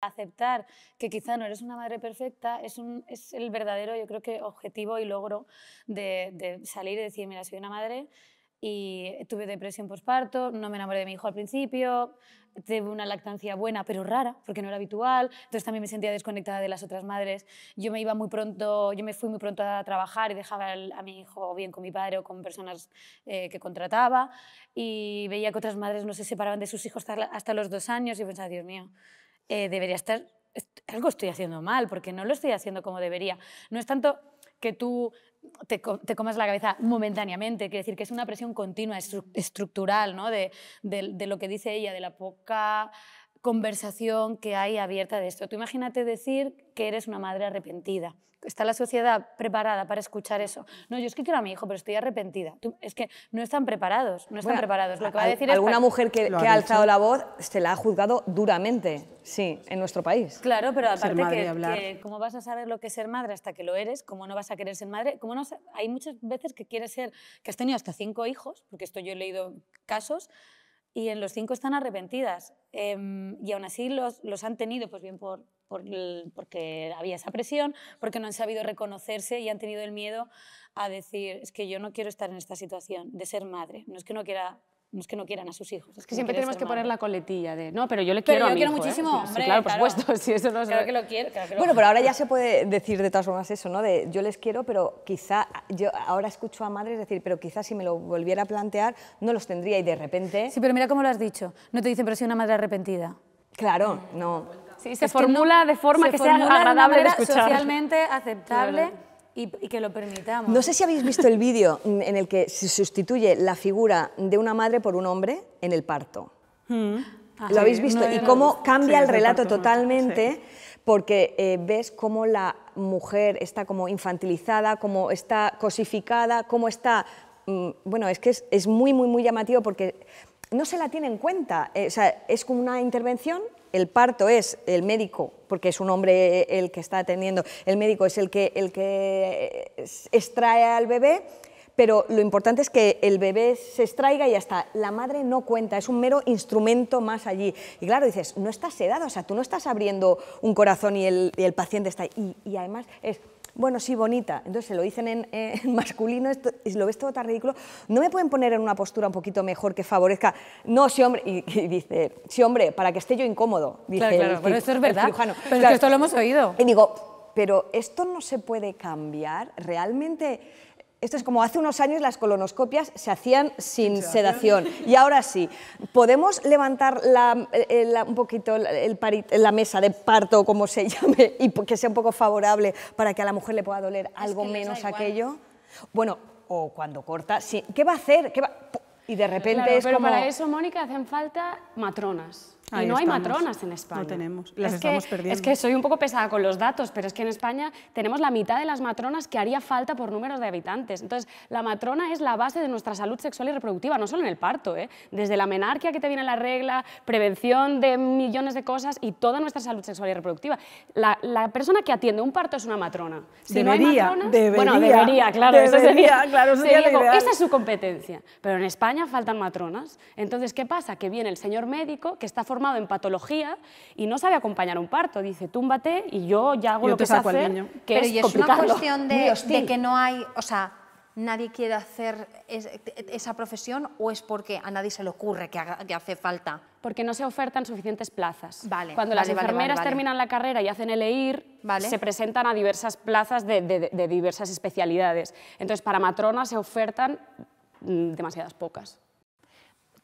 Aceptar que quizá no eres una madre perfecta es, el verdadero, yo creo que, objetivo y logro de, salir y decir, mira, soy una madre y tuve depresión postparto, no me enamoré de mi hijo al principio, tuve una lactancia buena pero rara, porque no era habitual, entonces también me sentía desconectada de las otras madres. Yo me iba muy pronto, yo me fui muy pronto a trabajar y dejaba a mi hijo bien con mi padre o con personas eh, que contrataba y veía que otras madres no se separaban de sus hijos hasta los dos años y pensaba, Dios mío, eh, debería estar, algo estoy haciendo mal, porque no lo estoy haciendo como debería. No es tanto que tú te, comas la cabeza momentáneamente, quiere decir que es una presión continua, estructural, ¿no? de, de, lo que dice ella, de la poca conversación que hay abierta de esto. Tú imagínate decir que eres una madre arrepentida. ¿Está la sociedad preparada para escuchar eso? No, yo es que quiero a mi hijo, pero estoy arrepentida. es que no están preparados, no están preparados. Lo que decir alguna mujer que, ha, alzado la voz se la ha juzgado duramente, sí, en nuestro país. Claro, pero aparte que, que, cómo vas a saber lo que es ser madre hasta que lo eres, cómo no vas a querer ser madre, cómo no hay muchas veces que quieres ser, que has tenido hasta cinco hijos, porque esto yo he leído casos, y en los cinco están arrepentidas. Em, y aún así los, los, han tenido, pues bien por, porque había esa presión, porque no han sabido reconocerse y han tenido el miedo a decir, es que yo no quiero estar en esta situación de ser madre. No es que no quiera no es que no quieran a sus hijos. Es que, siempre tenemos que poner la coletilla de, no, pero yo le quiero a quiero ¿eh?". muchísimo, hombre, claro, por supuesto, si eso no es... Claro que lo quiero, claro Bueno, pero ahora ya se puede decir de todas formas eso, ¿no? De yo les quiero, pero quizá, yo ahora escucho a madres decir, pero quizá si me lo volviera a plantear, no los tendría y de repente... Sí, pero mira cómo lo has dicho, no te dicen, pero soy una madre arrepentida. Claro, mm. no... Sí, se formula de forma que sea agradable de escuchar. socialmente aceptable... Y, que lo permitamos. No sé si habéis visto el vídeo en el que se sustituye la figura de una madre por un hombre en el parto. Hmm. Ah. lo habéis visto y cómo cambia el relato totalmente. porque eh, ves cómo la mujer está como infantilizada, cómo está cosificada, cómo está... Mm, bueno, es que es, muy, muy, muy llamativo porque no se la tiene en cuenta. Eh, o sea, es como una intervención el parto es el médico, porque es un hombre eh, el que está atendiendo, el médico es el que, el que eh, extrae al bebé, pero lo importante es que el bebé se extraiga y ya está. La madre no cuenta, es un mero instrumento más allí. Y claro, dices, no estás sedado, o sea, tú no estás abriendo un corazón y el, paciente está ahí. Y, y además es bueno, sí, bonita. Entonces se lo dicen en, eh, masculino y lo ves todo tan ridículo. ¿No me pueden poner en una postura un poquito mejor que favorezca? No, sí, hombre. Y, dice, sí, hombre, para que esté yo incómodo. Dice, claro, claro, pero esto es verdad. Pero esto lo hemos oído. Y digo, pero esto no se puede cambiar. Realmente esto es como hace unos años las colonoscopias se hacían sin sedación y ahora sí. ¿Podemos levantar eh, un poquito la mesa de parto, como se llame, y que sea un poco favorable para que a la mujer le pueda doler algo menos aquello? Bueno, o cuando corta, sí. ¿qué va a hacer? ¿Qué Y de repente es pero para eso, Mónica, hacen falta matronas y no hay matronas en España. No tenemos, las estamos perdiendo. Es que soy un poco pesada con los datos, pero es que en España tenemos la mitad de las matronas que haría falta por números de habitantes. Entonces, la matrona es la base de nuestra salud sexual y reproductiva, no solo en el parto, ¿eh? desde la menarquia que te viene la regla, prevención de millones de cosas y toda nuestra salud sexual y reproductiva. La, la persona que atiende un parto es una matrona. Si debería, no hay matronas, debería, bueno, debería, claro, debería, sería, claro, eso esa es su competencia. Pero en España faltan matronas. Entonces, ¿qué pasa? Que viene el señor médico que está formando formado en patología y no sabe acompañar un parto. Dice, túmbate y yo ya hago lo que sé hacer, niño. es, una cuestión de, que no hay, o sea, nadie quiere hacer esa profesión o es porque a nadie se le ocurre que, hace falta? Porque no se ofertan suficientes plazas. Cuando las enfermeras terminan la carrera y hacen el EIR, se presentan a diversas plazas de diversas especialidades. Entonces, para matronas se ofertan mm, demasiadas pocas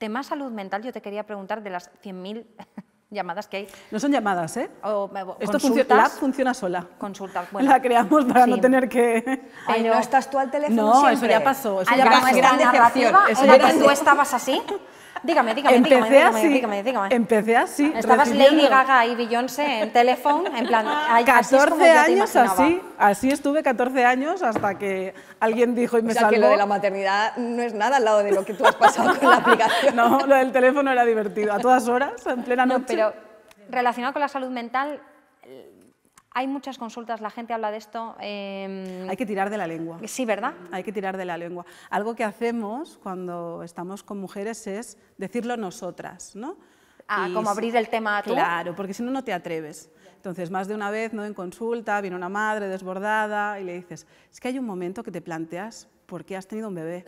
además salud mental, yo te quería preguntar de las 100.000 llamadas que hay. No son llamadas, ¿eh? O, Esto la app funciona sola. Consulta, bueno. La creamos para no tener que... Ay, no estás tú al teléfono No, eso ya pasó. Eso una ya pasó. Gran decepción. Eso ya ¿Tú estabas así? Dígame, dígame, dígame, dígame, así, dígame, Empecé así. Estabas Lady Gaga y Beyoncé en teléfono, en plan... 14 ah. años así, así estuve 14 años hasta que alguien dijo y me o sea, que lo de la maternidad no es nada al lado de lo que tú has pasado con la aplicación. No, lo del teléfono era divertido, a todas horas, en plena noche. No, pero relacionado con la salud mental, hay muchas consultas, la gente habla de esto. Em, hay que tirar de la lengua. Sí, ¿verdad? Hay que tirar de la lengua. Algo que hacemos cuando estamos con mujeres es decirlo nosotras, ¿no? Ah, como abrir el tema a tú. Claro, porque si no, no te atreves. Entonces, más de una vez, ¿no? En consulta, viene una madre desbordada y le dices, es que hay un momento que te planteas por qué has tenido un bebé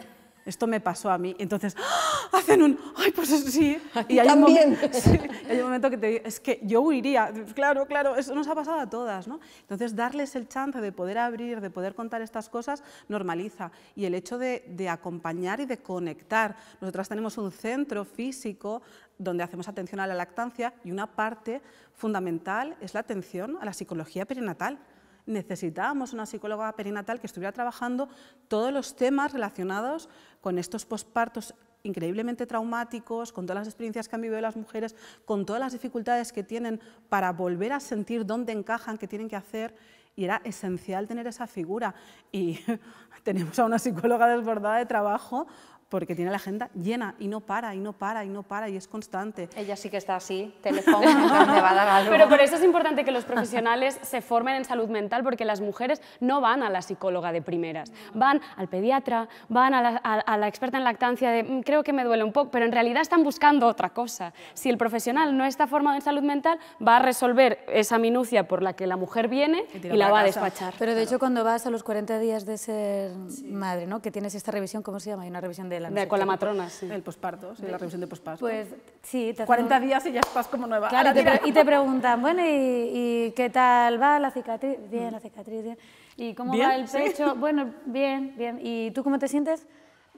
esto me pasó a mí. entonces ¡ah! hacen un, ay, pues sí. Y hay Un momento, que te es que yo huiría, claro, claro, eso nos ha pasado a todas, ¿no? Entonces darles el chance de poder abrir, de poder contar estas cosas, normaliza. Y el hecho de, de acompañar y de conectar. Nosotras tenemos un centro físico donde hacemos atención a la lactancia y una parte fundamental es la atención a la psicología perinatal necesitábamos una psicóloga perinatal que estuviera trabajando todos los temas relacionados con estos pospartos increíblemente traumáticos, con todas las experiencias que han vivido las mujeres, con todas las dificultades que tienen para volver a sentir dónde encajan, qué tienen que hacer. Y era esencial tener esa figura. Y tenemos a una psicóloga desbordada de trabajo porque tiene la agenda llena y no para, y no para, y no para, y es constante. Ella sí que está así, telefónica, va a dar algo. Pero por eso es importante que los profesionales se formen en salud mental, porque las mujeres no van a la psicóloga de primeras, van al pediatra, van a la, experta en lactancia de mm, creo que me duele un poco, pero en realidad están buscando otra cosa. Si el profesional no está formado en salud mental, va a resolver esa minucia por la que la mujer viene y, la va a despachar. Pero de hecho cuando vas a los 40 días de ser madre, ¿no? que tienes esta revisión, ¿cómo se llama? Hay una revisión de con la matrona, sí. El posparto, la revisión de posparto. Pues sí. Te 40 días y ya estás como nueva. Claro, y te, preguntan, bueno, ¿y, qué tal va la cicatriz? Bien, la cicatriz, bien. ¿Y cómo va el pecho? Bueno, bien, bien. ¿Y tú cómo te sientes?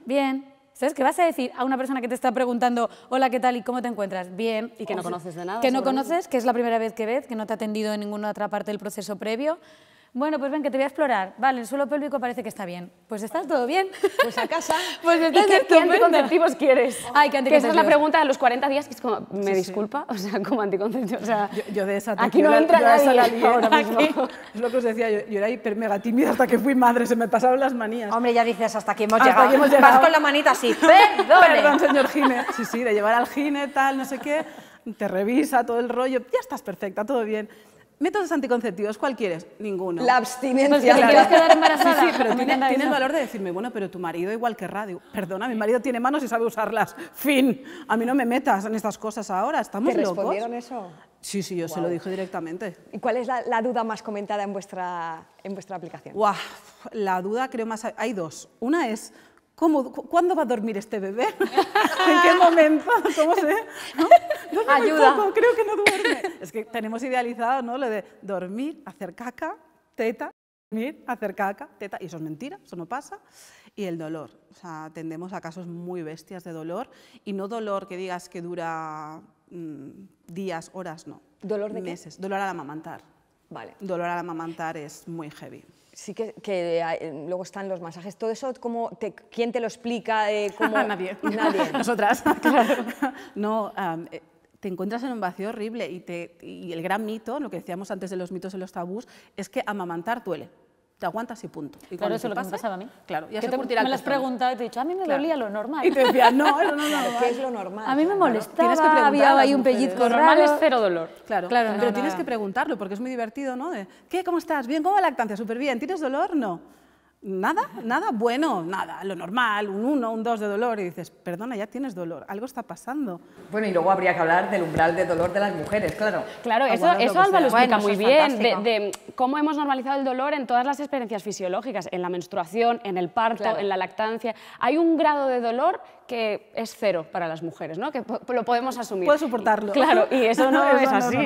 Bien. ¿Sabes qué vas a decir a una persona que te está preguntando, hola, ¿qué tal y cómo te encuentras? Bien. Y que oh, no conoces de nada. Que no conoces, que es la primera vez que ves, que no te ha atendido en ninguna otra parte del proceso previo. Bueno, pues ven, que te voy a explorar. Vale, el suelo pélvico parece que está bien. Pues estás todo bien. Pues a casa. pues estás ¿Y qué, anticonceptivos quieres? Oh, Ay, ¿qué anticonceptivos? Que esa es la pregunta de los 40 días, es como, me disculpa, o sea, como anticonceptivo. O sea, yo, de esa Aquí no la, ahora Es lo que os decía, yo, era hiper mega tímida hasta que fui madre, se me pasaron las manías. Hombre, ya dices, hasta que hemos, llegado. Vas con la manita así, perdón. Perdón, señor Gine. Sí, sí, de llevar al Gine, tal, no sé qué te revisa todo el rollo, ya estás perfecta, todo bien. Métodos anticonceptivos, ¿cuál quieres? Ninguno. La abstinencia. Pues sí, pero tiene, tienes el valor de decirme, bueno, pero tu marido igual que radio. Perdona, mi marido tiene manos y sabe usarlas. Fin. A mí no me metas en estas cosas ahora. Estamos ¿Te respondieron eso? Sí, sí, yo se lo dije directamente. ¿Y cuál es la, duda más comentada en vuestra, en vuestra aplicación? la duda creo más... Hay dos. Una es, ¿Cómo, ¿Cuándo va a dormir este bebé? ¿En qué momento? ¿Cómo sé? ¿No? Ayuda. poco, creo que no duerme. Es que tenemos idealizado, ¿no? Lo de dormir, hacer caca, teta, dormir, hacer caca, teta. Y eso es mentira, eso no pasa. Y el dolor. O sea, tendemos a casos muy bestias de dolor. Y no dolor que digas que dura mm, días, horas, no. ¿Dolor de meses? Dolor Dolor la amamantar. Vale. Dolor al amamantar es muy heavy. Sí que, luego están los masajes. ¿Todo eso cómo quién te lo explica? Eh, nadie. Nosotras. Claro. no, eh, te encuentras en un vacío horrible y, te, y el gran mito, lo que decíamos antes de los mitos y los tabús, es que amamantar duele te aguantas y punto. Y claro, eso lo que me pasaba a mí. Claro, ya que se te, me las preguntado y te he dicho, a mí me dolía lo normal. Y te decía, no, no, no es ¿Qué es lo normal? A mí me molestaba, claro, que había ahí un pellizco raro. normal es cero dolor. Claro, claro pero tienes que preguntarlo porque es muy divertido, ¿no? ¿Qué? ¿Cómo estás? ¿Bien? ¿Cómo va la lactancia? ¿Súper bien? ¿Tienes dolor? No. Nada, nada bueno, nada, lo normal, un 1, un 2 de dolor y dices, perdona, ya tienes dolor, algo está pasando. Bueno, y luego habría que hablar del umbral de dolor de las mujeres, claro. Claro, ah, eso, eso Alba lo explica muy bien, de, cómo hemos normalizado el dolor en todas las experiencias fisiológicas, en la menstruación, en el parto, en la lactancia. Hay un grado de dolor que es cero para las mujeres, ¿no? que lo podemos asumir. Puedes soportarlo. Claro, y eso no, es así.